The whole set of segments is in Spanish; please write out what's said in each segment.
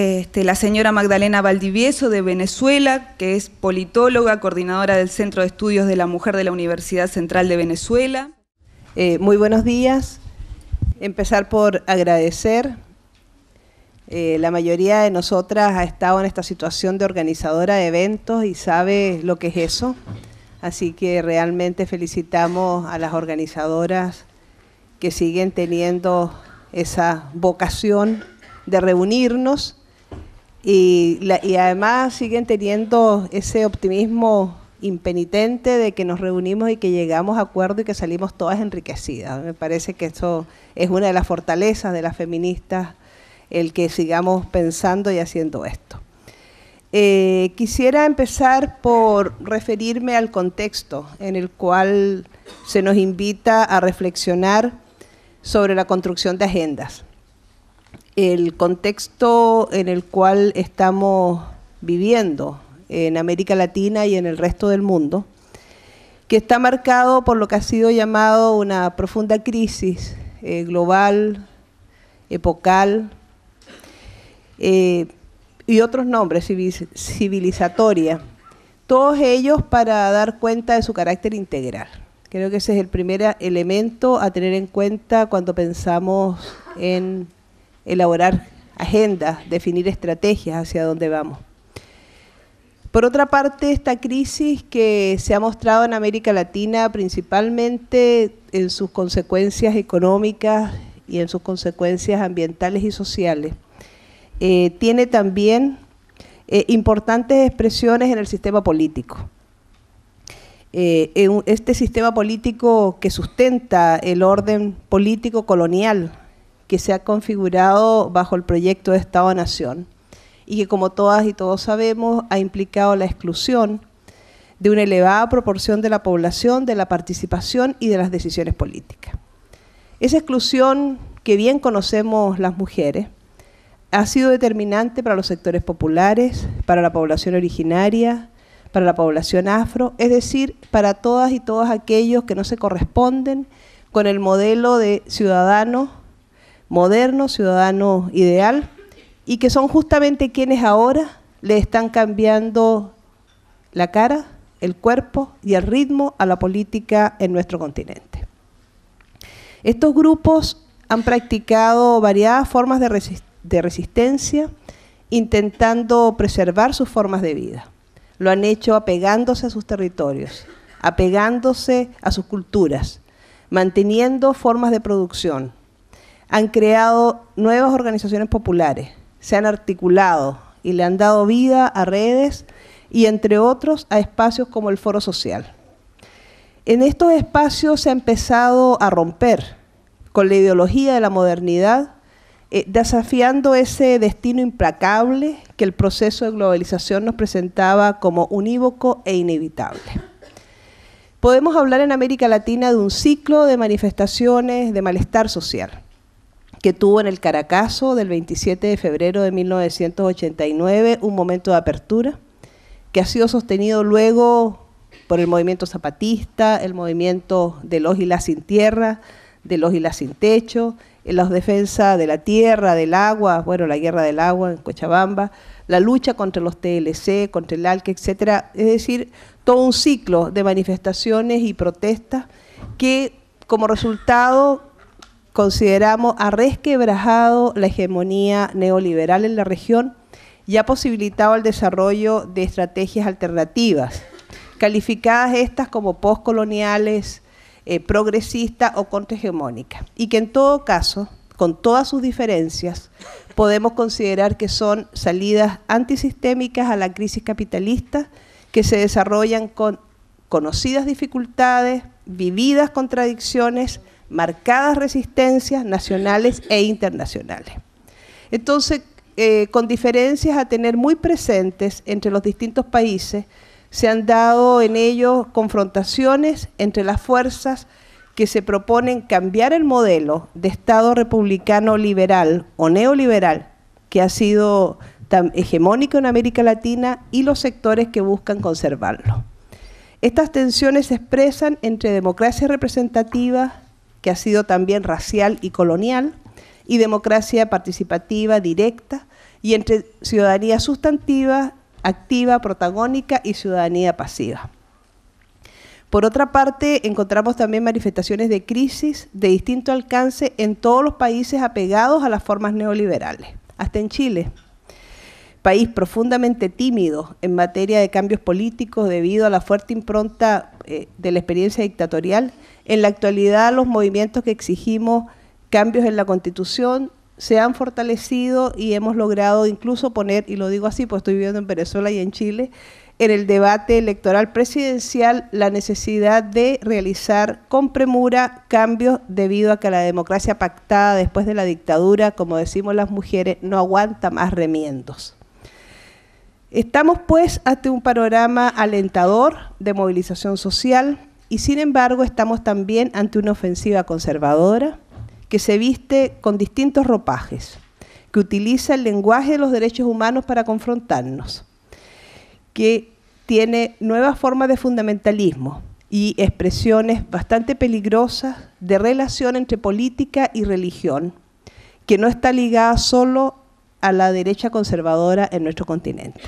Este, la señora Magdalena Valdivieso de Venezuela, que es politóloga, coordinadora del Centro de Estudios de la Mujer de la Universidad Central de Venezuela. Eh, muy buenos días. Empezar por agradecer. Eh, la mayoría de nosotras ha estado en esta situación de organizadora de eventos y sabe lo que es eso. Así que realmente felicitamos a las organizadoras que siguen teniendo esa vocación de reunirnos y, además siguen teniendo ese optimismo impenitente de que nos reunimos y que llegamos a acuerdo y que salimos todas enriquecidas. Me parece que eso es una de las fortalezas de las feministas, el que sigamos pensando y haciendo esto. Eh, quisiera empezar por referirme al contexto en el cual se nos invita a reflexionar sobre la construcción de agendas el contexto en el cual estamos viviendo en América Latina y en el resto del mundo, que está marcado por lo que ha sido llamado una profunda crisis eh, global, epocal, eh, y otros nombres, civilizatoria, todos ellos para dar cuenta de su carácter integral. Creo que ese es el primer elemento a tener en cuenta cuando pensamos en elaborar agendas, definir estrategias hacia dónde vamos. Por otra parte, esta crisis que se ha mostrado en América Latina principalmente en sus consecuencias económicas y en sus consecuencias ambientales y sociales, eh, tiene también eh, importantes expresiones en el sistema político. Eh, este sistema político que sustenta el orden político colonial que se ha configurado bajo el proyecto de Estado-Nación y que, como todas y todos sabemos, ha implicado la exclusión de una elevada proporción de la población, de la participación y de las decisiones políticas. Esa exclusión que bien conocemos las mujeres ha sido determinante para los sectores populares, para la población originaria, para la población afro, es decir, para todas y todos aquellos que no se corresponden con el modelo de ciudadanos moderno, ciudadano ideal, y que son justamente quienes ahora le están cambiando la cara, el cuerpo y el ritmo a la política en nuestro continente. Estos grupos han practicado variadas formas de, resistencia, intentando preservar sus formas de vida. Lo han hecho apegándose a sus territorios, apegándose a sus culturas, manteniendo formas de producción, han creado nuevas organizaciones populares, se han articulado y le han dado vida a redes y entre otros a espacios como el foro social. En estos espacios se ha empezado a romper con la ideología de la modernidad, eh, desafiando ese destino implacable que el proceso de globalización nos presentaba como unívoco e inevitable. Podemos hablar en América Latina de un ciclo de manifestaciones de malestar social que tuvo en el Caracazo del 27 de febrero de 1989 un momento de apertura, que ha sido sostenido luego por el movimiento zapatista, el movimiento de los y las sin tierra, de los y las sin techo, en la defensa de la tierra, del agua, bueno, la guerra del agua en Cochabamba, la lucha contra los TLC, contra el ALC, etcétera, es decir, todo un ciclo de manifestaciones y protestas que como resultado consideramos ha resquebrajado la hegemonía neoliberal en la región y ha posibilitado el desarrollo de estrategias alternativas, calificadas estas como postcoloniales, eh, progresistas o contrahegemónicas, y que en todo caso, con todas sus diferencias, podemos considerar que son salidas antisistémicas a la crisis capitalista que se desarrollan con conocidas dificultades, vividas contradicciones, marcadas resistencias nacionales e internacionales. Entonces, eh, con diferencias a tener muy presentes entre los distintos países, se han dado en ellos confrontaciones entre las fuerzas que se proponen cambiar el modelo de Estado republicano liberal o neoliberal que ha sido tan hegemónico en América Latina y los sectores que buscan conservarlo. Estas tensiones se expresan entre democracias representativas que ha sido también racial y colonial, y democracia participativa, directa, y entre ciudadanía sustantiva, activa, protagónica y ciudadanía pasiva. Por otra parte, encontramos también manifestaciones de crisis de distinto alcance en todos los países apegados a las formas neoliberales, hasta en Chile, país profundamente tímido en materia de cambios políticos debido a la fuerte impronta eh, de la experiencia dictatorial, en la actualidad los movimientos que exigimos cambios en la Constitución se han fortalecido y hemos logrado incluso poner, y lo digo así, pues estoy viviendo en Venezuela y en Chile, en el debate electoral presidencial la necesidad de realizar con premura cambios debido a que la democracia pactada después de la dictadura, como decimos las mujeres, no aguanta más remiendos. Estamos pues ante un panorama alentador de movilización social y sin embargo estamos también ante una ofensiva conservadora que se viste con distintos ropajes, que utiliza el lenguaje de los derechos humanos para confrontarnos, que tiene nuevas formas de fundamentalismo y expresiones bastante peligrosas de relación entre política y religión, que no está ligada solo a la derecha conservadora en nuestro continente.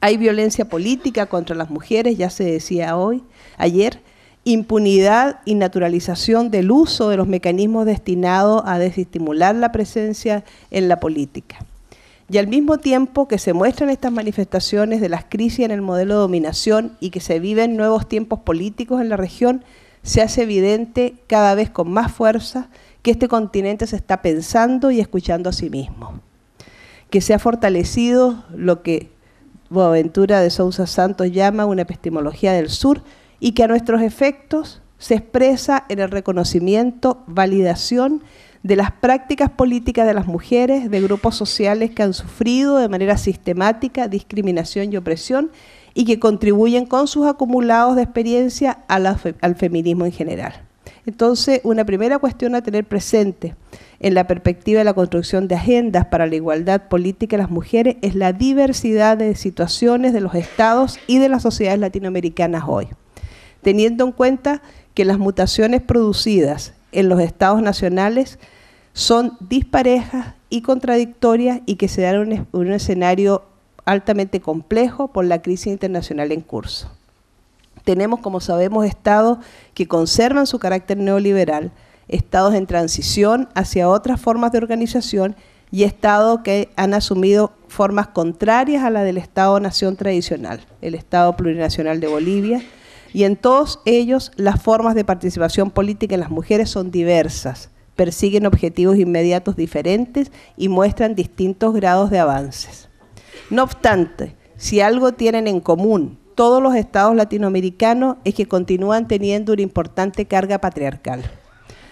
Hay violencia política contra las mujeres, ya se decía hoy, ayer, impunidad y naturalización del uso de los mecanismos destinados a desestimular la presencia en la política. Y al mismo tiempo que se muestran estas manifestaciones de las crisis en el modelo de dominación y que se viven nuevos tiempos políticos en la región, se hace evidente cada vez con más fuerza que este continente se está pensando y escuchando a sí mismo que se ha fortalecido lo que Boaventura de Sousa Santos llama una epistemología del sur y que a nuestros efectos se expresa en el reconocimiento, validación de las prácticas políticas de las mujeres, de grupos sociales que han sufrido de manera sistemática discriminación y opresión y que contribuyen con sus acumulados de experiencia al feminismo en general. Entonces, una primera cuestión a tener presente en la perspectiva de la construcción de agendas para la igualdad política de las mujeres es la diversidad de situaciones de los estados y de las sociedades latinoamericanas hoy, teniendo en cuenta que las mutaciones producidas en los estados nacionales son disparejas y contradictorias y que se dan en un escenario altamente complejo por la crisis internacional en curso. Tenemos, como sabemos, estados que conservan su carácter neoliberal, estados en transición hacia otras formas de organización y estados que han asumido formas contrarias a la del Estado-nación tradicional, el Estado plurinacional de Bolivia. Y en todos ellos las formas de participación política en las mujeres son diversas, persiguen objetivos inmediatos diferentes y muestran distintos grados de avances. No obstante, si algo tienen en común todos los estados latinoamericanos es que continúan teniendo una importante carga patriarcal,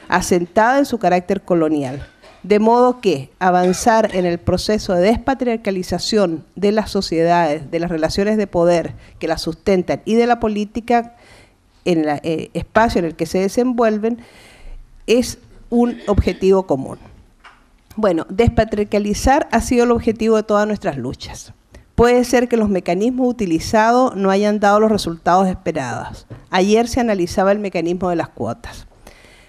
asentada en su carácter colonial. De modo que avanzar en el proceso de despatriarcalización de las sociedades, de las relaciones de poder que las sustentan y de la política en el eh, espacio en el que se desenvuelven es un objetivo común. Bueno, despatriarcalizar ha sido el objetivo de todas nuestras luchas puede ser que los mecanismos utilizados no hayan dado los resultados esperados. Ayer se analizaba el mecanismo de las cuotas.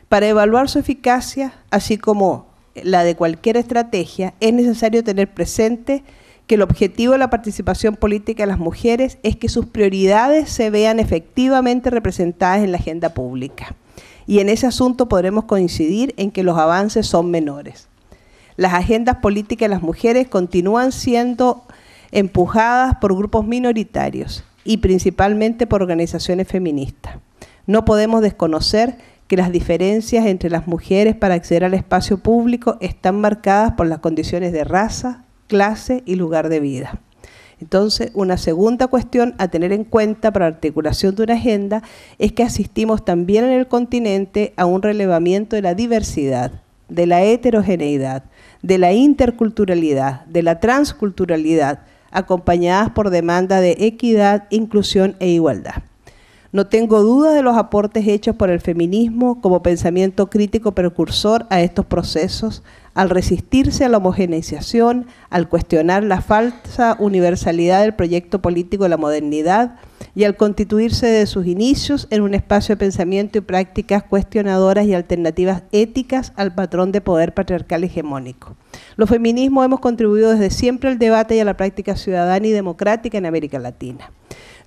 Para evaluar su eficacia, así como la de cualquier estrategia, es necesario tener presente que el objetivo de la participación política de las mujeres es que sus prioridades se vean efectivamente representadas en la agenda pública. Y en ese asunto podremos coincidir en que los avances son menores. Las agendas políticas de las mujeres continúan siendo empujadas por grupos minoritarios y principalmente por organizaciones feministas. No podemos desconocer que las diferencias entre las mujeres para acceder al espacio público están marcadas por las condiciones de raza, clase y lugar de vida. Entonces, una segunda cuestión a tener en cuenta para la articulación de una agenda es que asistimos también en el continente a un relevamiento de la diversidad, de la heterogeneidad, de la interculturalidad, de la transculturalidad, acompañadas por demanda de equidad, inclusión e igualdad. No tengo duda de los aportes hechos por el feminismo como pensamiento crítico precursor a estos procesos, al resistirse a la homogeneización, al cuestionar la falsa universalidad del proyecto político de la modernidad, y al constituirse de sus inicios en un espacio de pensamiento y prácticas cuestionadoras y alternativas éticas al patrón de poder patriarcal hegemónico. Los feminismos hemos contribuido desde siempre al debate y a la práctica ciudadana y democrática en América Latina.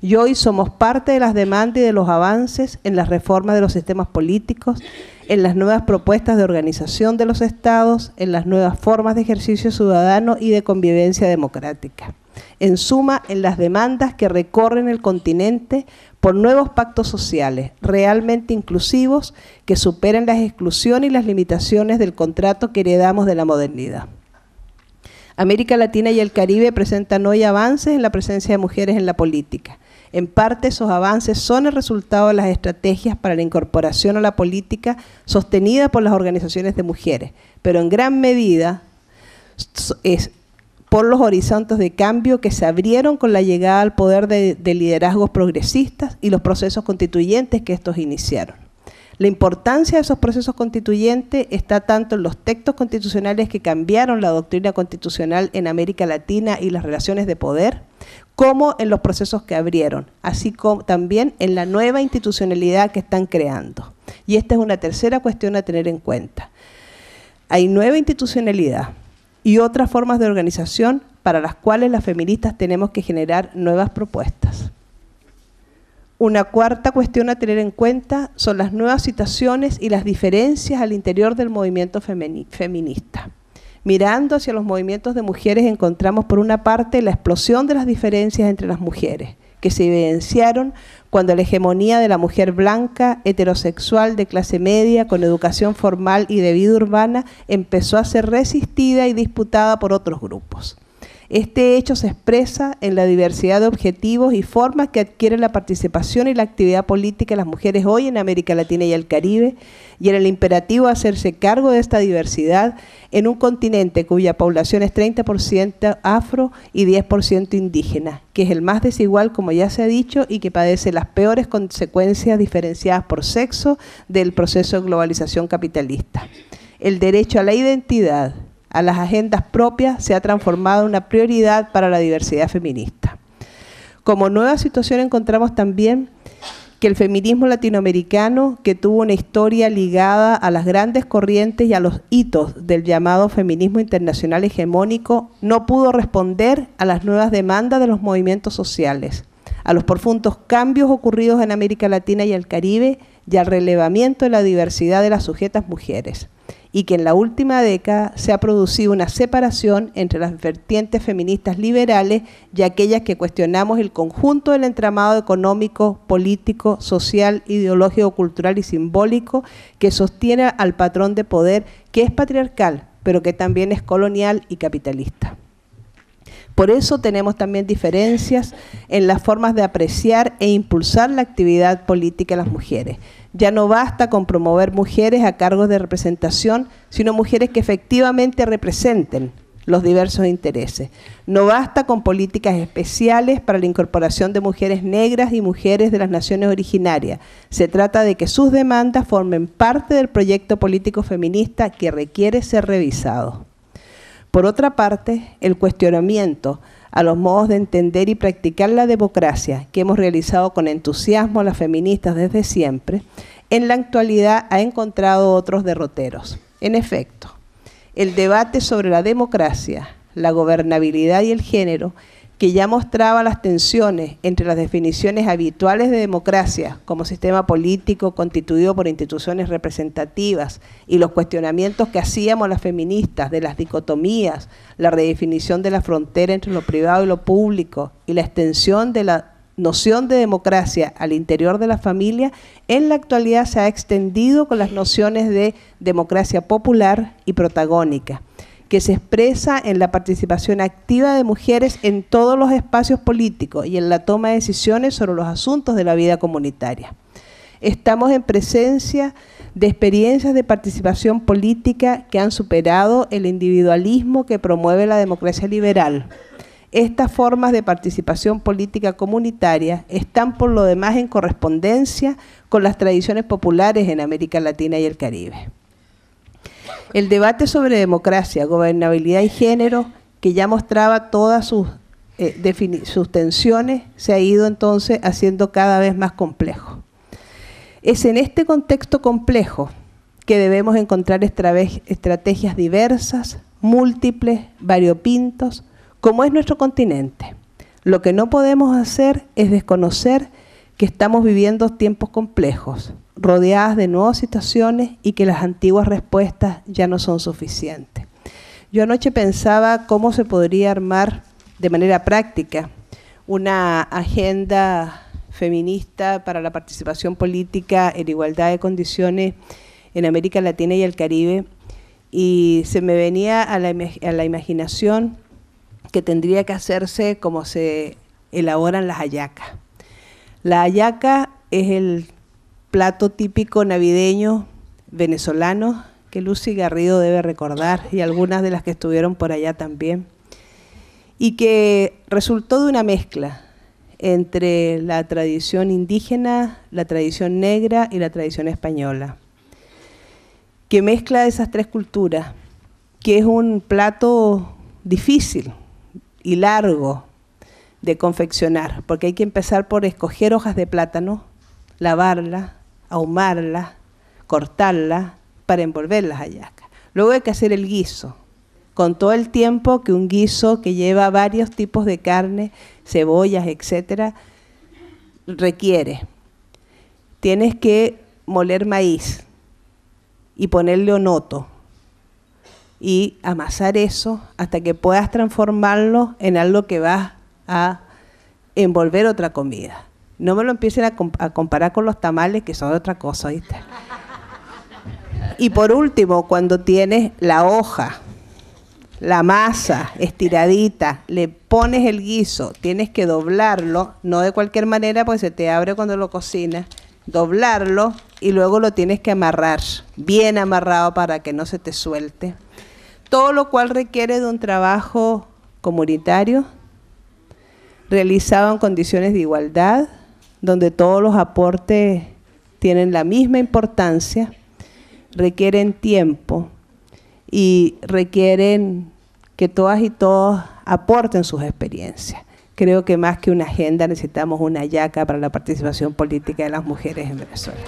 Y hoy somos parte de las demandas y de los avances en las reformas de los sistemas políticos, en las nuevas propuestas de organización de los estados, en las nuevas formas de ejercicio ciudadano y de convivencia democrática en suma en las demandas que recorren el continente por nuevos pactos sociales realmente inclusivos que superen las exclusiones y las limitaciones del contrato que heredamos de la modernidad. América Latina y el Caribe presentan hoy avances en la presencia de mujeres en la política. En parte esos avances son el resultado de las estrategias para la incorporación a la política sostenida por las organizaciones de mujeres, pero en gran medida es por los horizontes de cambio que se abrieron con la llegada al poder de, liderazgos progresistas y los procesos constituyentes que estos iniciaron. La importancia de esos procesos constituyentes está tanto en los textos constitucionales que cambiaron la doctrina constitucional en América Latina y las relaciones de poder, como en los procesos que abrieron, así como también en la nueva institucionalidad que están creando. Y esta es una tercera cuestión a tener en cuenta. Hay nueva institucionalidad, y otras formas de organización para las cuales las feministas tenemos que generar nuevas propuestas. Una cuarta cuestión a tener en cuenta son las nuevas situaciones y las diferencias al interior del movimiento feminista. Mirando hacia los movimientos de mujeres encontramos por una parte la explosión de las diferencias entre las mujeres, que se evidenciaron cuando la hegemonía de la mujer blanca, heterosexual, de clase media, con educación formal y de vida urbana, empezó a ser resistida y disputada por otros grupos. Este hecho se expresa en la diversidad de objetivos y formas que adquiere la participación y la actividad política de las mujeres hoy en América Latina y el Caribe, y en el imperativo de hacerse cargo de esta diversidad en un continente cuya población es 30% afro y 10% indígena, que es el más desigual, como ya se ha dicho, y que padece las peores consecuencias diferenciadas por sexo del proceso de globalización capitalista. El derecho a la identidad a las agendas propias se ha transformado en una prioridad para la diversidad feminista. Como nueva situación encontramos también que el feminismo latinoamericano, que tuvo una historia ligada a las grandes corrientes y a los hitos del llamado feminismo internacional hegemónico, no pudo responder a las nuevas demandas de los movimientos sociales, a los profundos cambios ocurridos en América Latina y el Caribe y al relevamiento de la diversidad de las sujetas mujeres y que en la última década se ha producido una separación entre las vertientes feministas liberales y aquellas que cuestionamos el conjunto del entramado económico, político, social, ideológico, cultural y simbólico que sostiene al patrón de poder que es patriarcal, pero que también es colonial y capitalista. Por eso tenemos también diferencias en las formas de apreciar e impulsar la actividad política de las mujeres. Ya no basta con promover mujeres a cargos de representación, sino mujeres que efectivamente representen los diversos intereses. No basta con políticas especiales para la incorporación de mujeres negras y mujeres de las naciones originarias. Se trata de que sus demandas formen parte del proyecto político feminista que requiere ser revisado. Por otra parte, el cuestionamiento a los modos de entender y practicar la democracia que hemos realizado con entusiasmo las feministas desde siempre, en la actualidad ha encontrado otros derroteros. En efecto, el debate sobre la democracia, la gobernabilidad y el género que ya mostraba las tensiones entre las definiciones habituales de democracia como sistema político constituido por instituciones representativas y los cuestionamientos que hacíamos las feministas de las dicotomías, la redefinición de la frontera entre lo privado y lo público y la extensión de la noción de democracia al interior de la familia, en la actualidad se ha extendido con las nociones de democracia popular y protagónica que se expresa en la participación activa de mujeres en todos los espacios políticos y en la toma de decisiones sobre los asuntos de la vida comunitaria. Estamos en presencia de experiencias de participación política que han superado el individualismo que promueve la democracia liberal. Estas formas de participación política comunitaria están por lo demás en correspondencia con las tradiciones populares en América Latina y el Caribe. El debate sobre democracia, gobernabilidad y género, que ya mostraba todas eh, sus, tensiones, se ha ido entonces haciendo cada vez más complejo. Es en este contexto complejo que debemos encontrar estrategias diversas, múltiples, variopintos, como es nuestro continente. Lo que no podemos hacer es desconocer que estamos viviendo tiempos complejos, rodeadas de nuevas situaciones y que las antiguas respuestas ya no son suficientes. Yo anoche pensaba cómo se podría armar de manera práctica una agenda feminista para la participación política en igualdad de condiciones en América Latina y el Caribe y se me venía a la, a la imaginación que tendría que hacerse como se elaboran las ayacas La hallaca es el plato típico navideño venezolano que Lucy Garrido debe recordar y algunas de las que estuvieron por allá también, y que resultó de una mezcla entre la tradición indígena, la tradición negra y la tradición española, que mezcla esas tres culturas, que es un plato difícil y largo de confeccionar, porque hay que empezar por escoger hojas de plátano, lavarlas ahumarla, cortarla para envolver las hallacas. Luego hay que hacer el guiso, con todo el tiempo que un guiso que lleva varios tipos de carne, cebollas, etcétera, requiere. Tienes que moler maíz y ponerle onoto y amasar eso hasta que puedas transformarlo en algo que va a envolver otra comida. No me lo empiecen a, comparar con los tamales, que son otra cosa, Y por último, cuando tienes la hoja, la masa estiradita, le pones el guiso, tienes que doblarlo, no de cualquier manera porque se te abre cuando lo cocinas, doblarlo y luego lo tienes que amarrar, bien amarrado para que no se te suelte. Todo lo cual requiere de un trabajo comunitario, realizado en condiciones de igualdad, donde todos los aportes tienen la misma importancia, requieren tiempo y requieren que todas y todos aporten sus experiencias. Creo que más que una agenda necesitamos una yaca para la participación política de las mujeres en Venezuela.